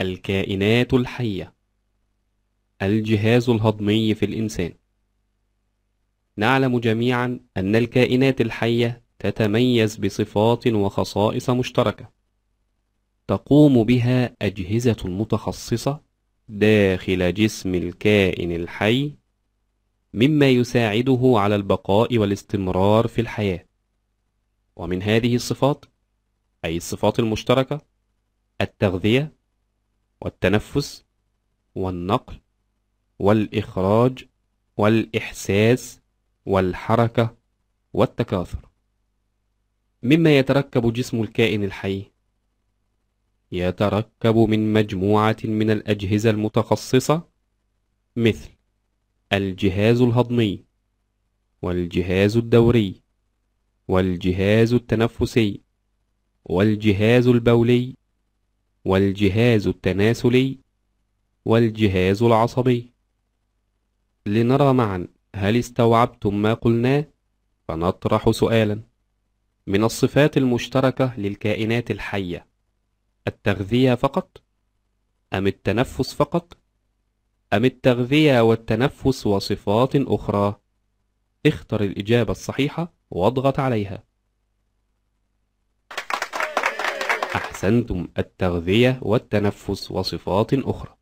الكائنات الحية الجهاز الهضمي في الإنسان نعلم جميعا أن الكائنات الحية تتميز بصفات وخصائص مشتركة تقوم بها أجهزة متخصصة داخل جسم الكائن الحي مما يساعده على البقاء والاستمرار في الحياة ومن هذه الصفات أي الصفات المشتركة التغذية والتنفس والنقل والإخراج والإحساس والحركة والتكاثر مما يتركب جسم الكائن الحي يتركب من مجموعة من الأجهزة المتخصصة مثل الجهاز الهضمي والجهاز الدوري والجهاز التنفسي والجهاز البولي والجهاز التناسلي والجهاز العصبي لنرى معا هل استوعبتم ما قلناه فنطرح سؤالا من الصفات المشتركة للكائنات الحية التغذية فقط أم التنفس فقط أم التغذية والتنفس وصفات أخرى اختر الإجابة الصحيحة واضغط عليها أحسنتم التغذية والتنفس وصفات أخرى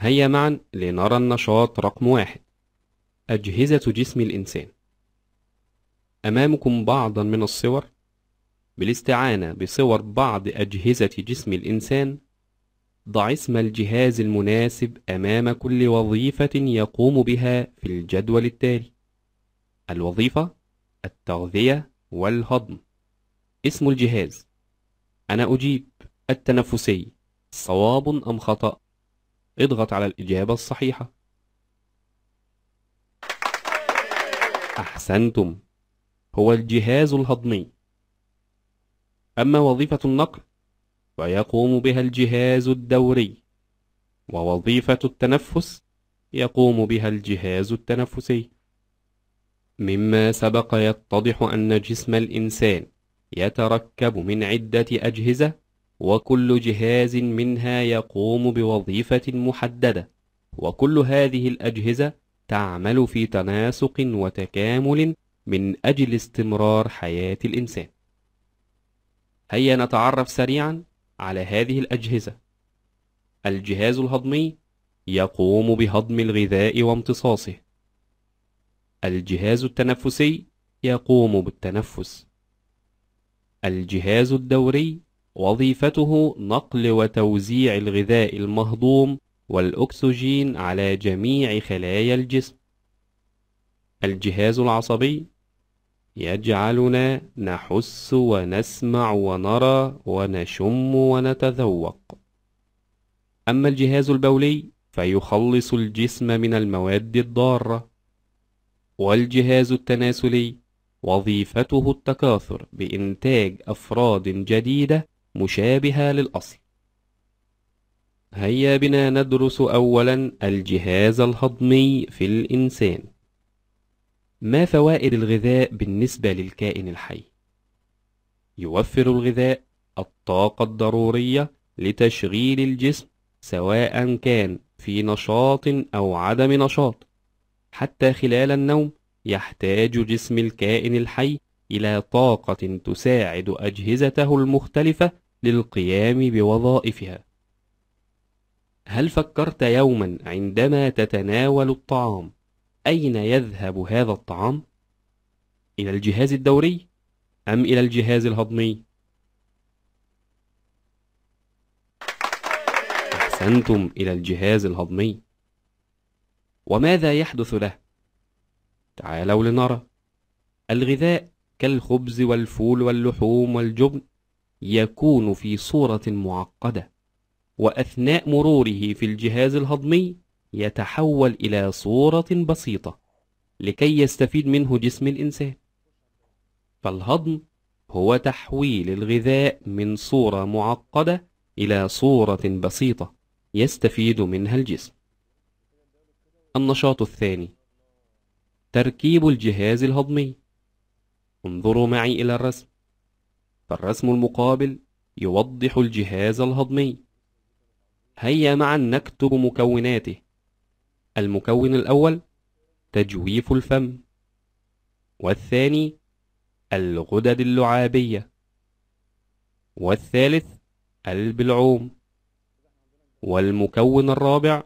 هيا معا لنرى النشاط رقم واحد أجهزة جسم الإنسان أمامكم بعضا من الصور بالاستعانة بصور بعض أجهزة جسم الإنسان ضع اسم الجهاز المناسب أمام كل وظيفة يقوم بها في الجدول التالي الوظيفة التغذية والهضم اسم الجهاز أنا أجيب التنفسي صواب أم خطأ؟ اضغط على الإجابة الصحيحة أحسنتم هو الجهاز الهضمي أما وظيفة النقل فيقوم بها الجهاز الدوري ووظيفة التنفس يقوم بها الجهاز التنفسي مما سبق يتضح أن جسم الإنسان يتركب من عدة أجهزة وكل جهاز منها يقوم بوظيفة محددة وكل هذه الأجهزة تعمل في تناسق وتكامل من أجل استمرار حياة الإنسان هيا نتعرف سريعا على هذه الأجهزة الجهاز الهضمي يقوم بهضم الغذاء وامتصاصه الجهاز التنفسي يقوم بالتنفس الجهاز الدوري وظيفته نقل وتوزيع الغذاء المهضوم والأكسجين على جميع خلايا الجسم الجهاز العصبي يجعلنا نحس ونسمع ونرى ونشم ونتذوق أما الجهاز البولي فيخلص الجسم من المواد الضارة والجهاز التناسلي وظيفته التكاثر بإنتاج أفراد جديدة مشابهة للأصل هيا بنا ندرس أولا الجهاز الهضمي في الإنسان ما فوائد الغذاء بالنسبة للكائن الحي؟ يوفر الغذاء الطاقة الضرورية لتشغيل الجسم سواء كان في نشاط أو عدم نشاط حتى خلال النوم يحتاج جسم الكائن الحي إلى طاقة تساعد أجهزته المختلفة للقيام بوظائفها هل فكرت يوما عندما تتناول الطعام أين يذهب هذا الطعام؟ إلى الجهاز الدوري أم إلى الجهاز الهضمي؟ أحسنتم إلى الجهاز الهضمي وماذا يحدث له؟ تعالوا لنرى الغذاء كالخبز والفول واللحوم والجبن يكون في صورة معقدة وأثناء مروره في الجهاز الهضمي يتحول إلى صورة بسيطة لكي يستفيد منه جسم الإنسان فالهضم هو تحويل الغذاء من صورة معقدة إلى صورة بسيطة يستفيد منها الجسم النشاط الثاني تركيب الجهاز الهضمي انظروا معي إلى الرسم فالرسم المقابل يوضح الجهاز الهضمي هيا معا نكتب مكوناته المكون الأول تجويف الفم والثاني الغدد اللعابية والثالث البلعوم والمكون الرابع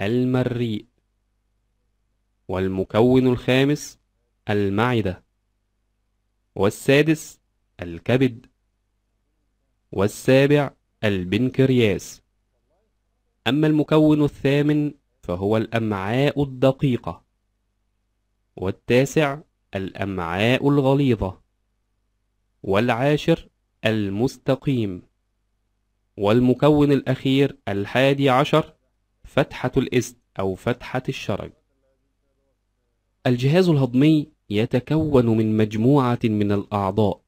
المريء والمكون الخامس المعدة والسادس الكبد والسابع البنكرياس أما المكون الثامن فهو الأمعاء الدقيقة والتاسع الأمعاء الغليظة والعاشر المستقيم والمكون الأخير الحادي عشر فتحة الإست أو فتحة الشرج الجهاز الهضمي يتكون من مجموعة من الأعضاء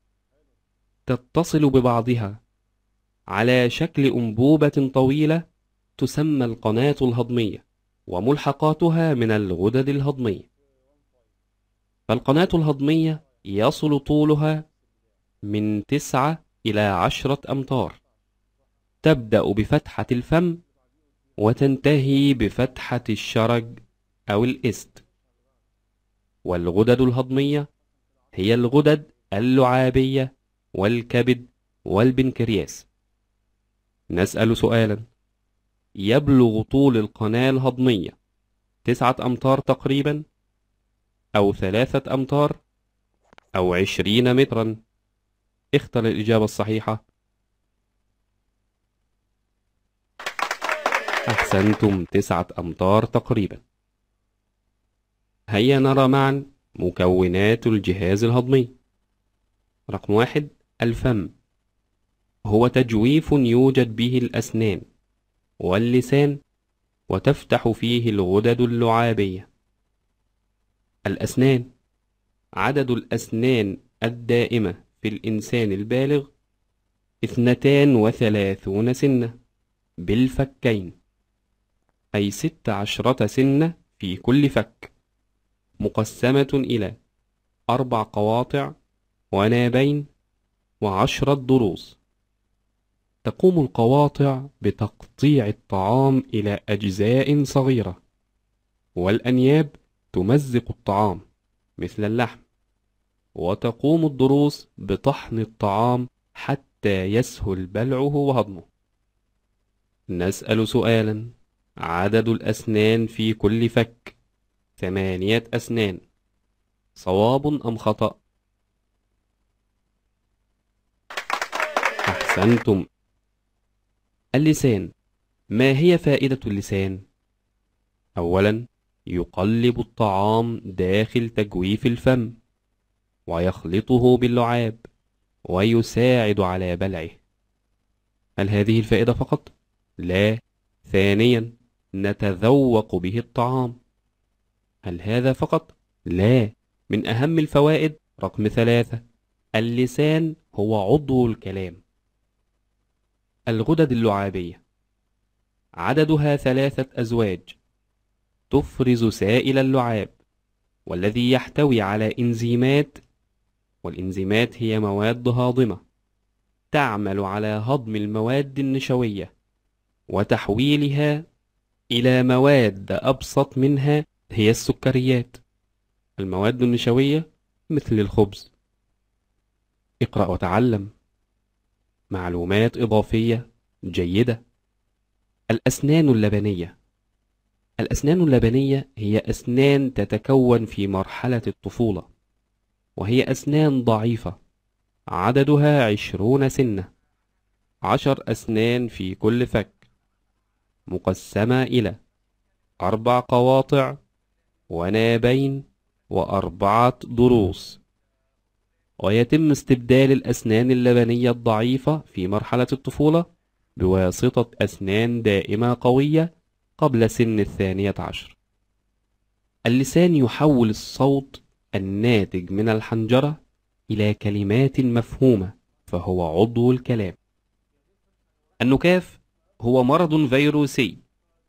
تتصل ببعضها على شكل أنبوبة طويلة تسمى القناة الهضمية وملحقاتها من الغدد الهضمية فالقناة الهضمية يصل طولها من تسعة إلى عشرة أمتار تبدأ بفتحة الفم وتنتهي بفتحة الشرج أو الإست والغدد الهضمية هي الغدد اللعابية والكبد والبنكرياس نسأل سؤالا يبلغ طول القناة الهضمية تسعة أمتار تقريبا أو ثلاثة أمتار أو عشرين مترا اختر الإجابة الصحيحة أحسنتم تسعة أمتار تقريبا هيا نرى معا مكونات الجهاز الهضمي رقم واحد الفم هو تجويف يوجد به الأسنان واللسان وتفتح فيه الغدد اللعابية الأسنان عدد الأسنان الدائمة في الإنسان البالغ اثنتان وثلاثون سنة بالفكين أي ست عشرة سنة في كل فك مقسمة إلى أربع قواطع ونابين وعشرة ضروس تقوم القواطع بتقطيع الطعام إلى أجزاء صغيرة والأنياب تمزق الطعام مثل اللحم وتقوم الضروس بطحن الطعام حتى يسهل بلعه وهضمه نسأل سؤالا عدد الأسنان في كل فك ثمانية أسنان صواب أم خطأ؟ أحسنتم اللسان ما هي فائدة اللسان؟ أولا يقلب الطعام داخل تجويف الفم ويخلطه باللعاب ويساعد على بلعه هل هذه الفائدة فقط؟ لا ثانيا نتذوق به الطعام هل هذا فقط؟ لا من أهم الفوائد رقم ثلاثة اللسان هو عضو الكلام الغدد اللعابية عددها ثلاثة أزواج تفرز سائل اللعاب والذي يحتوي على إنزيمات والإنزيمات هي مواد هاضمة تعمل على هضم المواد النشوية وتحويلها إلى مواد أبسط منها هي السكريات المواد النشوية مثل الخبز اقرأ وتعلم معلومات إضافية جيدة الأسنان اللبنية الأسنان اللبنية هي أسنان تتكون في مرحلة الطفولة وهي أسنان ضعيفة عددها عشرون سنة عشر أسنان في كل فك مقسمة إلى أربع قواطع ونابين وأربعة ضروس ويتم استبدال الأسنان اللبنية الضعيفة في مرحلة الطفولة بواسطة أسنان دائمة قوية قبل سن الثانية عشر اللسان يحول الصوت الناتج من الحنجرة إلى كلمات مفهومة فهو عضو الكلام النكاف هو مرض فيروسي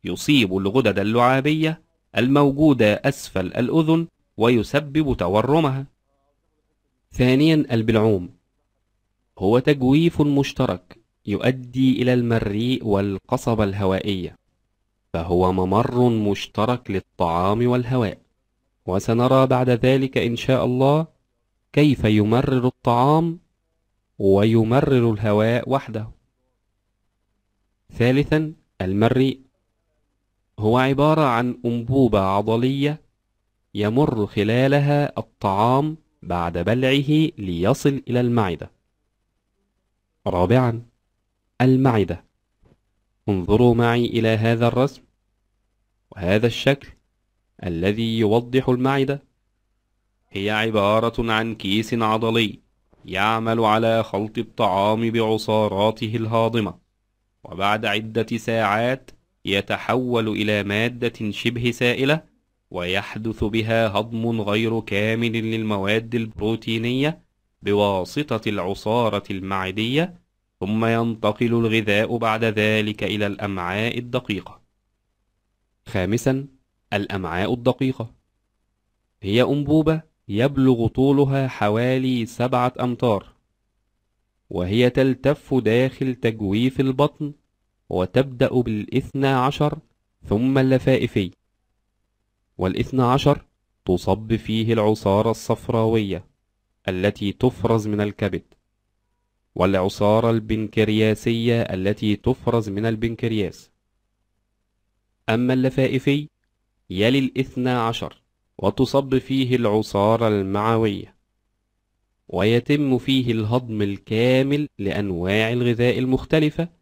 يصيب الغدد اللعابية الموجودة أسفل الأذن ويسبب تورمها ثانيا البلعوم هو تجويف مشترك يؤدي إلى المريء والقصبة الهوائية فهو ممر مشترك للطعام والهواء وسنرى بعد ذلك إن شاء الله كيف يمرر الطعام ويمرر الهواء وحده ثالثا المريء هو عبارة عن أنبوبة عضلية يمر خلالها الطعام بعد بلعه ليصل إلى المعدة رابعا المعدة انظروا معي إلى هذا الرسم وهذا الشكل الذي يوضح المعدة هي عبارة عن كيس عضلي يعمل على خلط الطعام بعصاراته الهاضمة وبعد عدة ساعات يتحول إلى مادة شبه سائلة ويحدث بها هضم غير كامل للمواد البروتينية بواسطة العصارة المعدية ثم ينتقل الغذاء بعد ذلك إلى الأمعاء الدقيقة خامسا الأمعاء الدقيقة هي أنبوبة يبلغ طولها حوالي سبعة أمتار وهي تلتف داخل تجويف البطن وتبدأ بالاثنى عشر ثم اللفائفي والاثنى عشر تصب فيه العصارة الصفراوية التي تفرز من الكبد والعصارة البنكرياسية التي تفرز من البنكرياس أما اللفائفي يلي الاثنى عشر وتصب فيه العصارة المعوية ويتم فيه الهضم الكامل لأنواع الغذاء المختلفة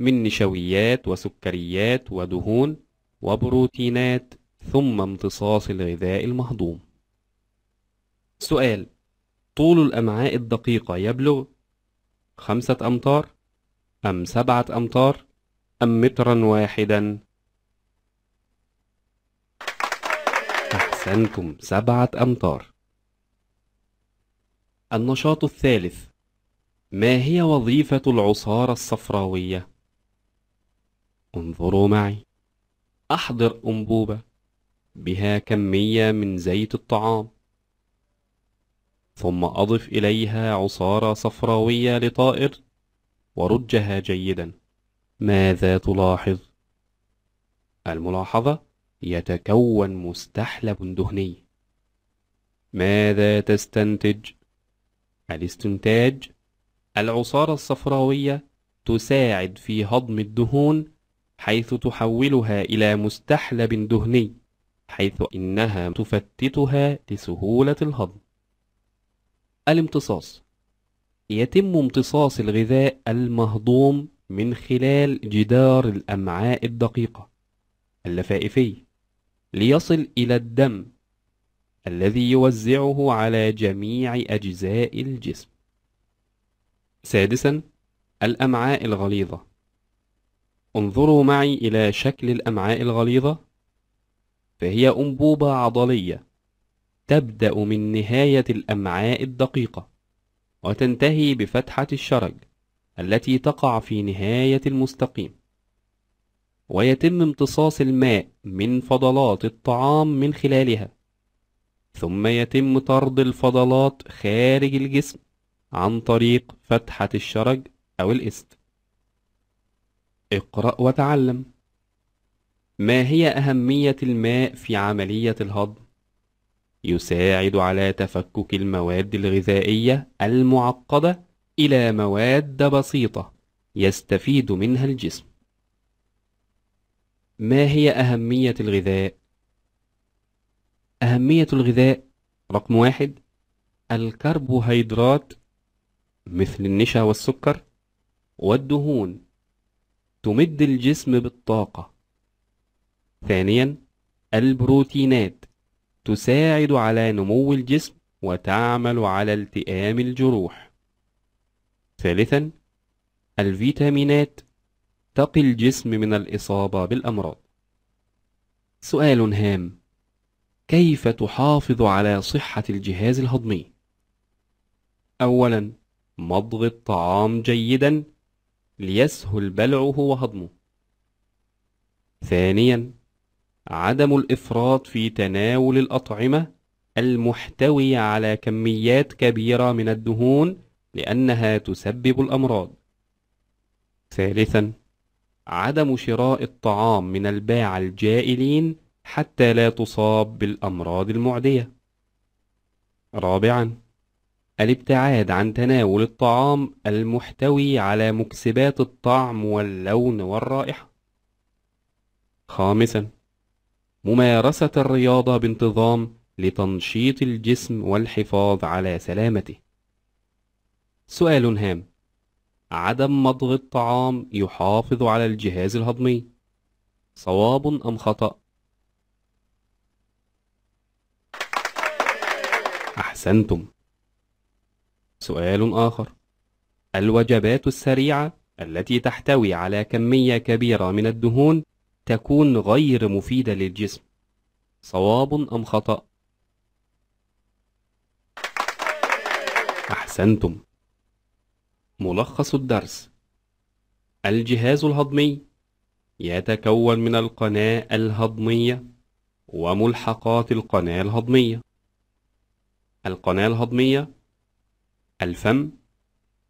من نشويات وسكريات ودهون وبروتينات ثم امتصاص الغذاء المهضوم سؤال طول الأمعاء الدقيقة يبلغ خمسة أمتار أم سبعة أمتار أم مترا واحدا أحسنتم سبعة أمتار النشاط الثالث ما هي وظيفة العصارة الصفراوية؟ انظروا معي أحضر أنبوبة بها كمية من زيت الطعام ثم أضف إليها عصارة صفراوية لطائر ورجها جيدا ماذا تلاحظ؟ الملاحظة يتكون مستحلب دهني ماذا تستنتج؟ الاستنتاج العصارة الصفراوية تساعد في هضم الدهون حيث تحولها إلى مستحلب دهني حيث إنها تفتتها لسهولة الهضم الامتصاص يتم امتصاص الغذاء المهضوم من خلال جدار الأمعاء الدقيقة اللفائفي ليصل إلى الدم الذي يوزعه على جميع أجزاء الجسم سادسا الأمعاء الغليظة انظروا معي إلى شكل الأمعاء الغليظة فهي أنبوبة عضلية تبدأ من نهاية الأمعاء الدقيقة وتنتهي بفتحة الشرج التي تقع في نهاية المستقيم ويتم امتصاص الماء من فضلات الطعام من خلالها ثم يتم طرد الفضلات خارج الجسم عن طريق فتحة الشرج أو الإست اقرأ وتعلم ما هي أهمية الماء في عملية الهضم؟ يساعد على تفكك المواد الغذائية المعقدة إلى مواد بسيطة يستفيد منها الجسم ما هي أهمية الغذاء؟ أهمية الغذاء رقم واحد الكربوهيدرات مثل النشا والسكر والدهون تمد الجسم بالطاقة ثانيا البروتينات تساعد على نمو الجسم وتعمل على التئام الجروح ثالثا الفيتامينات تقي الجسم من الإصابة بالأمراض سؤال هام كيف تحافظ على صحة الجهاز الهضمي؟ أولا مضغ الطعام جيدا ليسهل بلعه وهضمه ثانيا عدم الإفراط في تناول الأطعمة المحتوية على كميات كبيرة من الدهون لأنها تسبب الأمراض ثالثا عدم شراء الطعام من الباعة الجائلين حتى لا تصاب بالأمراض المعدية رابعاً الابتعاد عن تناول الطعام المحتوي على مكسبات الطعم واللون والرائحة خامسا ممارسة الرياضة بانتظام لتنشيط الجسم والحفاظ على سلامته سؤال هام عدم مضغ الطعام يحافظ على الجهاز الهضمي صواب أم خطأ؟ أحسنتم سؤال آخر الوجبات السريعة التي تحتوي على كمية كبيرة من الدهون تكون غير مفيدة للجسم صواب أم خطأ؟ أحسنتم ملخص الدرس الجهاز الهضمي يتكون من القناة الهضمية وملحقات القناة الهضمية القناة الهضمية الفم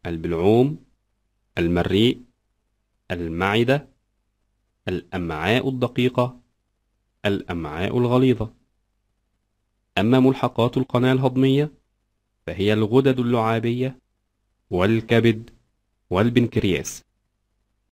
البلعوم المريء المعدة الأمعاء الدقيقة الأمعاء الغليظة أما ملحقات القناة الهضمية فهي الغدد اللعابية والكبد والبنكرياس